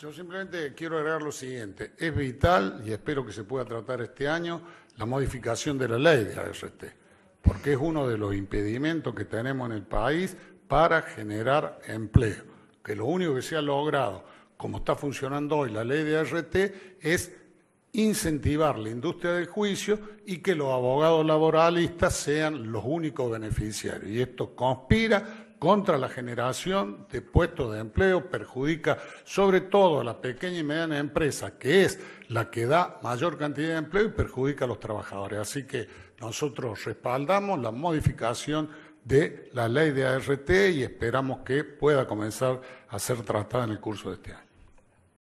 Yo simplemente quiero agregar lo siguiente. Es vital, y espero que se pueda tratar este año, la modificación de la ley de ART, porque es uno de los impedimentos que tenemos en el país para generar empleo. Que lo único que se ha logrado, como está funcionando hoy la ley de ART, es incentivar la industria del juicio y que los abogados laboralistas sean los únicos beneficiarios. Y esto conspira contra la generación de puestos de empleo, perjudica sobre todo a la pequeña y mediana empresa, que es la que da mayor cantidad de empleo y perjudica a los trabajadores. Así que nosotros respaldamos la modificación de la ley de ART y esperamos que pueda comenzar a ser tratada en el curso de este año.